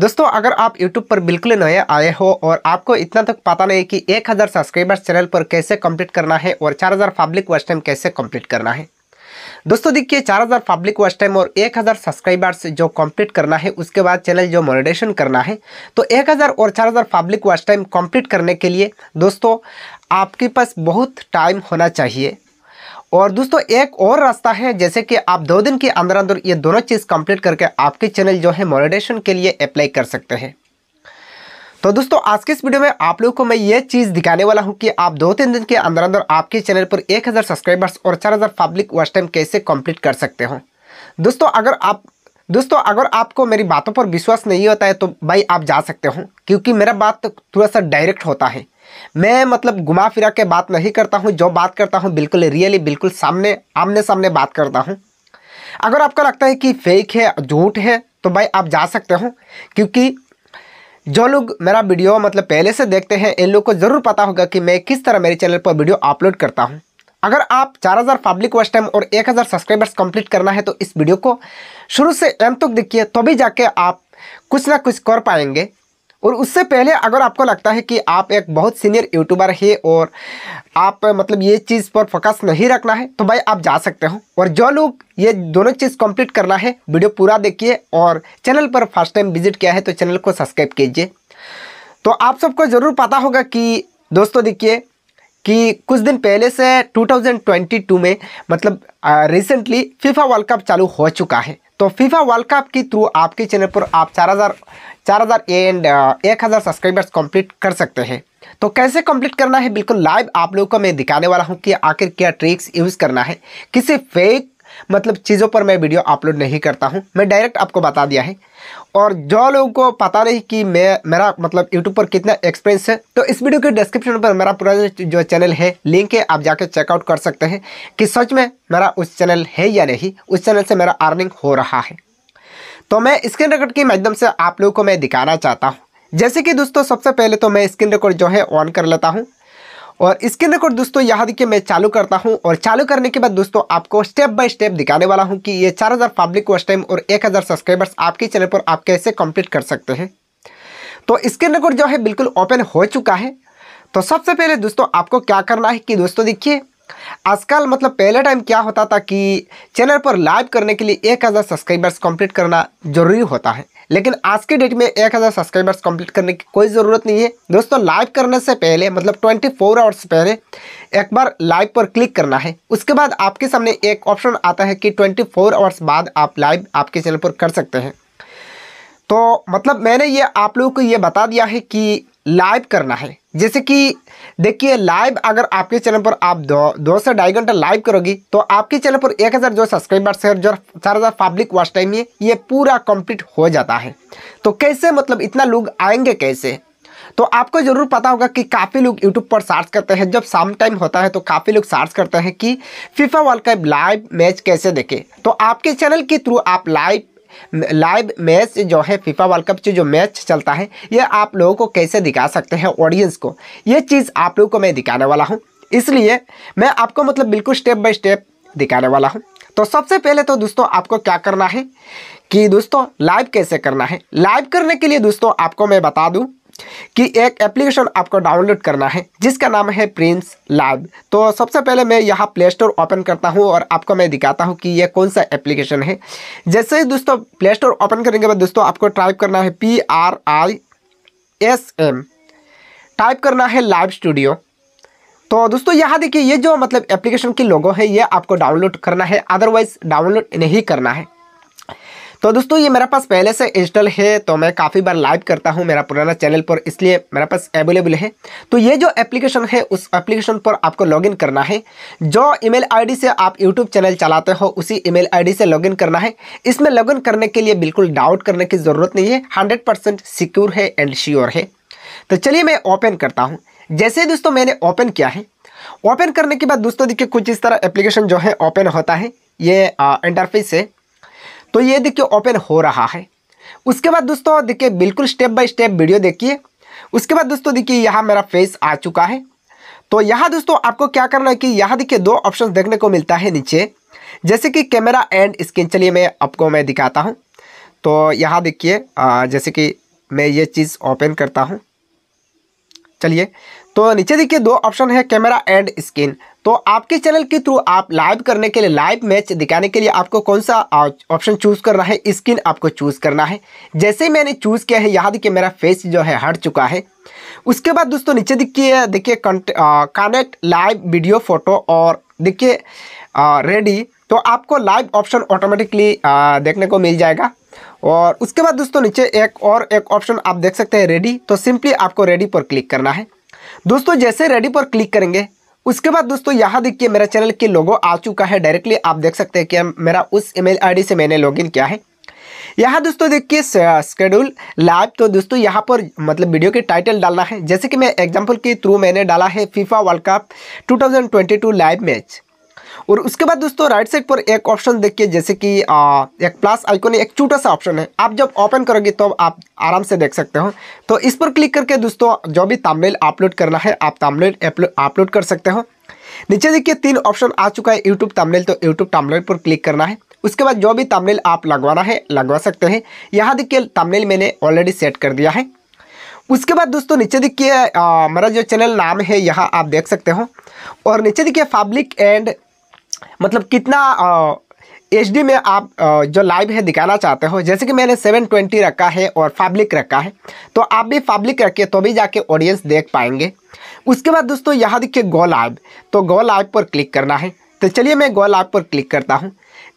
दोस्तों अगर आप YouTube पर बिल्कुल नए आए हो और आपको इतना तक पता नहीं कि 1000 सब्सक्राइबर्स चैनल पर कैसे कंप्लीट करना है और 4000 पब्लिक वॉच टाइम कैसे कंप्लीट करना है दोस्तों देखिए 4000 पब्लिक वॉच टाइम और 1000 सब्सक्राइबर्स जो कंप्लीट करना है उसके बाद चैनल जो मोनिटेशन करना है तो 1000 और 4000 पब्लिक वॉच टाइम कंप्लीट करने के लिए दोस्तों आपके पास बहुत टाइम होना चाहिए और दोस्तों एक और रास्ता है जैसे कि आप दो दिन के अंदर अंदर ये दोनों चीज़ कंप्लीट करके आपके चैनल जो है मोनेटाइजेशन के लिए अप्लाई कर सकते हैं तो दोस्तों आज के इस वीडियो में आप लोगों को मैं ये चीज़ दिखाने वाला हूँ कि आप दो तीन दिन के अंदर अंदर आपके चैनल पर 1000 सब्सक्राइबर्स और 4000 पब्लिक वॉच टाइम कैसे कंप्लीट कर सकते हो दोस्तों अगर आप दोस्तों अगर आपको मेरी बातों पर विश्वास नहीं होता है तो भाई आप जा सकते हो क्योंकि मेरा बात थोड़ा सा डायरेक्ट होता है मैं मतलब घुमा फिरा के बात नहीं करता हूँ जो बात करता हूँ बिल्कुल रियली बिल्कुल सामने आमने सामने बात करता हूँ अगर आपको लगता है कि फेक है झूठ है तो भाई आप जा सकते हो क्योंकि जो लोग मेरा वीडियो मतलब पहले से देखते हैं इन लोग को ज़रूर पता होगा कि मैं किस तरह मेरे चैनल पर वीडियो अपलोड करता हूँ अगर आप 4000 पब्लिक वर्ष टाइम और 1000 सब्सक्राइबर्स कंप्लीट करना है तो इस वीडियो को शुरू से एंड तक देखिए तो जाके आप कुछ ना कुछ कर पाएंगे और उससे पहले अगर आपको लगता है कि आप एक बहुत सीनियर यूट्यूबर है और आप मतलब ये चीज़ पर फोकस नहीं रखना है तो भाई आप जा सकते हो और जो लोग ये दोनों चीज़ कंप्लीट करना है वीडियो पूरा देखिए और चैनल पर फर्स्ट टाइम विजिट किया है तो चैनल को सब्सक्राइब कीजिए तो आप सबको ज़रूर पता होगा कि दोस्तों देखिए कि कुछ दिन पहले से 2022 में मतलब रिसेंटली फीफा वर्ल्ड कप चालू हो चुका है तो फीफा वर्ल्ड कप के थ्रू आपके चैनल पर आप चार हज़ार चार हज़ार एंड uh, एक हज़ार सब्सक्राइबर्स कंप्लीट कर सकते हैं तो कैसे कंप्लीट करना है बिल्कुल लाइव आप लोगों को मैं दिखाने वाला हूं कि आखिर क्या ट्रिक्स यूज़ करना है किसी फेक मतलब चीज़ों पर मैं वीडियो अपलोड नहीं करता हूँ मैं डायरेक्ट आपको बता दिया है और जो लोगों को पता नहीं कि मैं मेरा मतलब यूट्यूब पर कितना एक्सपीरियंस है तो इस वीडियो के डिस्क्रिप्शन पर मेरा पूरा जो चैनल है लिंक है आप जाके चेकआउट कर सकते हैं कि सच में मेरा उस चैनल है या नहीं उस चैनल से मेरा अर्निंग हो रहा है तो मैं स्क्रीन रिकॉर्ड के माध्यम से आप लोगों को मैं दिखाना चाहता हूँ जैसे कि दोस्तों सबसे पहले तो मैं स्क्रीन रिकॉर्ड जो है ऑन कर लेता हूँ और इसके अंदर दोस्तों यहाँ देखिए मैं चालू करता हूँ और चालू करने के बाद दोस्तों आपको स्टेप बाय स्टेप दिखाने वाला हूँ कि ये 4000 पब्लिक वॉच टाइम और 1000 सब्सक्राइबर्स आपके चैनल पर आप कैसे कंप्लीट कर सकते हैं तो इसके अंदर जो है बिल्कुल ओपन हो चुका है तो सबसे पहले दोस्तों आपको क्या करना है कि दोस्तों देखिए आजकल मतलब पहले टाइम क्या होता था कि चैनल पर लाइव करने के लिए एक हज़ार सब्सक्राइबर्स कंप्लीट करना ज़रूरी होता है लेकिन आज के डेट में एक हज़ार सब्सक्राइबर्स कंप्लीट करने की कोई ज़रूरत नहीं है दोस्तों लाइव करने से पहले मतलब ट्वेंटी फोर आवर्स पहले एक बार लाइव पर क्लिक करना है उसके बाद आपके सामने एक ऑप्शन आता है कि ट्वेंटी फोर आवर्स बाद आप लाइव आपके चैनल पर कर सकते हैं तो मतलब मैंने ये आप लोगों को ये बता दिया है कि लाइव करना है जैसे कि देखिए लाइव अगर आपके चैनल पर आप दो, दो से ढाई घंटा लाइव करोगी तो आपके चैनल पर एक हज़ार जो सब्सक्राइबर्स है जो चार हज़ार पब्लिक वॉच टाइम है ये पूरा कंप्लीट हो जाता है तो कैसे मतलब इतना लोग आएंगे कैसे तो आपको ज़रूर पता होगा कि काफ़ी लोग यूट्यूब पर सर्च करते हैं जब शाम टाइम होता है तो काफ़ी लोग सर्च करते हैं कि FIFA World Cup live match कैसे देखें तो आपके चैनल के थ्रू आप लाइव लाइव मैच जो है फीफा वर्ल्ड कप जो मैच चलता है ये आप लोगों को कैसे दिखा सकते हैं ऑडियंस को ये चीज़ आप लोगों को मैं दिखाने वाला हूँ इसलिए मैं आपको मतलब बिल्कुल स्टेप बाय स्टेप दिखाने वाला हूँ तो सबसे पहले तो दोस्तों आपको क्या करना है कि दोस्तों लाइव कैसे करना है लाइव करने के लिए दोस्तों आपको मैं बता दूँ कि एक एप्लीकेशन आपको डाउनलोड करना है जिसका नाम है प्रिंस लाइव तो सबसे पहले मैं यहाँ प्ले स्टोर ओपन करता हूँ और आपको मैं दिखाता हूँ कि ये कौन सा एप्लीकेशन है जैसे ही दोस्तों प्ले स्टोर ओपन करने के बाद दोस्तों आपको टाइप करना है P R I S M type करना है लाइव स्टूडियो तो दोस्तों यहाँ देखिए ये जो मतलब एप्लीकेशन की लोगो है ये आपको डाउनलोड करना है अदरवाइज़ डाउनलोड नहीं करना है तो दोस्तों ये मेरे पास पहले से इंस्टॉल है तो मैं काफ़ी बार लाइव करता हूँ मेरा पुराना चैनल पर इसलिए मेरे पास अवेलेबल है तो ये जो एप्लीकेशन है उस एप्लीकेशन पर आपको लॉगिन करना है जो ईमेल आईडी से आप यूट्यूब चैनल चलाते हो उसी ईमेल आईडी से लॉगिन करना है इसमें लॉगिन करने के लिए बिल्कुल डाउट करने की ज़रूरत नहीं है हंड्रेड सिक्योर है एंड श्योर है तो चलिए मैं ओपन करता हूँ जैसे दोस्तों मैंने ओपन किया है ओपन करने के बाद दोस्तों देखिए कुछ इस तरह एप्लीकेशन जो है ओपन होता है ये इंटरफेस है तो ये देखिए ओपन हो रहा है उसके बाद दोस्तों देखिए बिल्कुल स्टेप बाय स्टेप वीडियो देखिए उसके बाद दोस्तों देखिए यहाँ मेरा फेस आ चुका है तो यहाँ दोस्तों आपको क्या करना है कि यहाँ देखिए दो ऑप्शन देखने को मिलता है नीचे जैसे कि कैमरा एंड स्क्रीन चलिए मैं आपको मैं दिखाता हूँ तो यहाँ देखिए जैसे कि मैं ये चीज़ ओपन करता हूँ चलिए तो नीचे देखिए दो ऑप्शन है कैमरा एंड स्क्रीन तो आपके चैनल के थ्रू आप लाइव करने के लिए लाइव मैच दिखाने के लिए आपको कौन सा ऑप्शन चूज़ करना है स्किन आपको चूज़ करना है जैसे मैंने चूज़ किया है यहाँ देखिए मेरा फेस जो है हट चुका है उसके बाद दोस्तों नीचे देखिए देखिए कनेक्ट लाइव वीडियो फोटो और देखिए रेडी तो आपको लाइव ऑप्शन ऑटोमेटिकली देखने को मिल जाएगा और उसके बाद दोस्तों नीचे एक और एक ऑप्शन आप देख सकते हैं रेडी तो सिंपली आपको रेडी पर क्लिक करना है दोस्तों जैसे रेडी पर क्लिक करेंगे उसके बाद दोस्तों यहाँ देखिए मेरा चैनल के लोगो आ चुका है डायरेक्टली आप देख सकते हैं कि मेरा उस ईमेल आईडी से मैंने लॉगिन किया है यहाँ दोस्तों देखिए स्केड्यूल लाइव तो दोस्तों यहाँ पर मतलब वीडियो के टाइटल डालना है जैसे कि मैं एग्जांपल के थ्रू मैंने डाला है FIFA World Cup 2022 live match और उसके बाद दोस्तों राइट साइड पर एक ऑप्शन देखिए जैसे कि एक प्लस आइकॉन एक छोटा सा ऑप्शन है आप जब ओपन करोगे तो आप आराम से देख सकते हो तो इस पर क्लिक करके दोस्तों जो भी तामनेल अपलोड करना है आप तामनेल अपलोड कर सकते हो नीचे देखिए तीन ऑप्शन आ चुका है यूट्यूब तामनेल तो यूट्यूब तामनेल पर क्लिक करना है उसके बाद जो भी तामनेल आप लगवाना है लगवा सकते हैं यहाँ देखिए तामनेल मैंने ऑलरेडी सेट कर दिया है उसके बाद दोस्तों नीचे देखिए मेरा जो चैनल नाम है यहाँ आप देख सकते हो और नीचे देखिए पब्लिक एंड मतलब कितना एच में आप जो लाइव है दिखाना चाहते हो जैसे कि मैंने 720 रखा है और फैब्लिक रखा है तो आप भी फैब्लिक रखिए तो भी जाके ऑडियंस देख पाएंगे उसके बाद दोस्तों यहाँ देखिए गो लाइव तो गो लाइव पर क्लिक करना है तो चलिए मैं गो लाइव पर क्लिक करता हूँ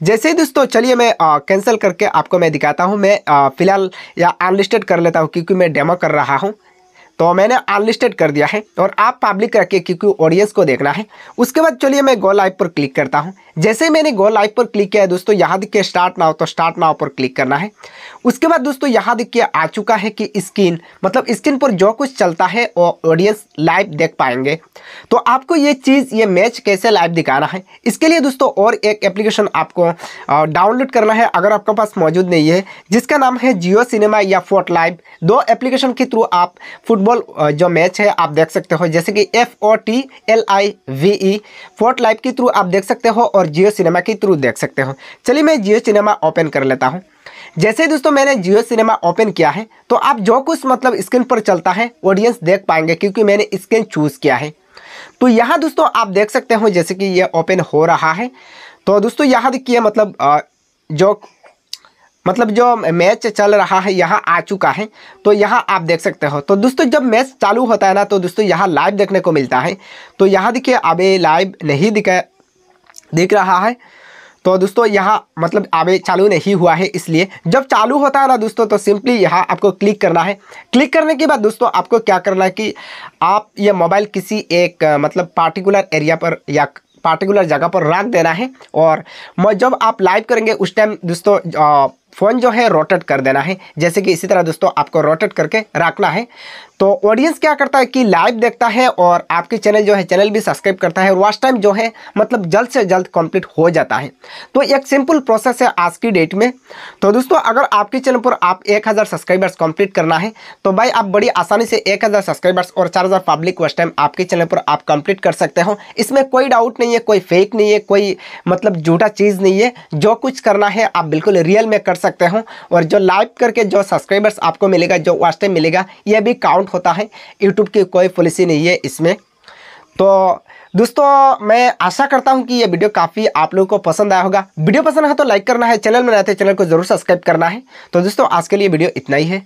जैसे ही दोस्तों चलिए मैं कैंसिल करके आपको मैं दिखाता हूँ मैं फ़िलहाल या अनलिस्टेड कर लेता हूँ क्योंकि मैं डेमो कर रहा हूँ तो मैंने अनलिस्टेड कर दिया है और आप पब्लिक रखिए क्योंकि ऑडियंस को देखना है उसके बाद चलिए मैं गो लाइव पर क्लिक करता हूँ जैसे ही मैंने गो लाइव पर क्लिक किया है दोस्तों यहाँ देखिए स्टार्ट नाव तो स्टार्ट नाव पर क्लिक करना है उसके बाद दोस्तों यहाँ देखिए आ चुका है कि स्क्रीन मतलब स्क्रीन पर जो कुछ चलता है वो ऑडियंस लाइव देख पाएंगे तो आपको ये चीज़ ये मैच कैसे लाइव दिखाना है इसके लिए दोस्तों और एक एप्लीकेशन आपको डाउनलोड करना है अगर आपके पास मौजूद नहीं है जिसका नाम है जियो सिनेमा या फोट लाइव दो एप्लीकेशन के थ्रू आप फुट फुटबॉल uh, जो मैच है आप देख सकते हो जैसे कि F O T L I V E फोर्ट लाइव के थ्रू आप देख सकते हो और जियो सिनेमा के थ्रू देख सकते हो चलिए मैं जियो सिनेमा ओपन कर लेता हूँ जैसे दोस्तों मैंने जियो सिनेमा ओपन किया है तो आप जो कुछ मतलब स्क्रीन पर चलता है ऑडियंस देख पाएंगे क्योंकि मैंने स्क्रीन चूज़ किया है तो यहाँ दोस्तों आप देख सकते हो जैसे कि ये ओपन हो रहा है तो दोस्तों यहाँ देखिए मतलब uh, जो मतलब जो मैच चल रहा है यहाँ आ चुका है तो यहाँ आप देख सकते हो तो दोस्तों जब मैच चालू होता है ना तो दोस्तों यहाँ लाइव देखने को मिलता है तो यहाँ देखिए अबे लाइव नहीं दिखा दिख रहा है तो दोस्तों यहाँ मतलब आगे चालू नहीं हुआ है इसलिए जब चालू होता है ना दोस्तों तो सिंपली यहाँ आपको क्लिक करना है क्लिक करने के बाद दोस्तों आपको क्या करना है कि आप ये मोबाइल किसी एक मतलब पार्टिकुलर एरिया पर या पार्टिकुलर जगह पर रख देना है और जब आप लाइव करेंगे उस टाइम दोस्तों फ़ोन जो है रोटेट कर देना है जैसे कि इसी तरह दोस्तों आपको रोटेट करके रखना है तो ऑडियंस क्या करता है कि लाइव देखता है और आपके चैनल जो है चैनल भी सब्सक्राइब करता है और टाइम जो है मतलब जल्द से जल्द कंप्लीट हो जाता है तो एक सिंपल प्रोसेस है आज की डेट में तो दोस्तों अगर आपके चैनल पर आप 1000 सब्सक्राइबर्स कंप्लीट करना है तो भाई आप बड़ी आसानी से 1000 सब्सक्राइबर्स और 4000 पब्लिक वास्ट टाइम आपके चैनल पर आप कंप्लीट कर सकते हो इसमें कोई डाउट नहीं है कोई फेक नहीं है कोई मतलब झूठा चीज़ नहीं है जो कुछ करना है आप बिल्कुल रियल में कर सकते हो और जो लाइव करके जो सब्सक्राइबर्स आपको मिलेगा जो वॉच टाइम मिलेगा यह भी काउंट होता है यूट्यूब की कोई पॉलिसी नहीं है इसमें तो दोस्तों मैं आशा करता हूं कि ये वीडियो काफ़ी आप लोगों को पसंद आया होगा वीडियो पसंद है तो लाइक करना है चैनल में रहते चैनल को जरूर सब्सक्राइब करना है तो दोस्तों आज के लिए वीडियो इतना ही है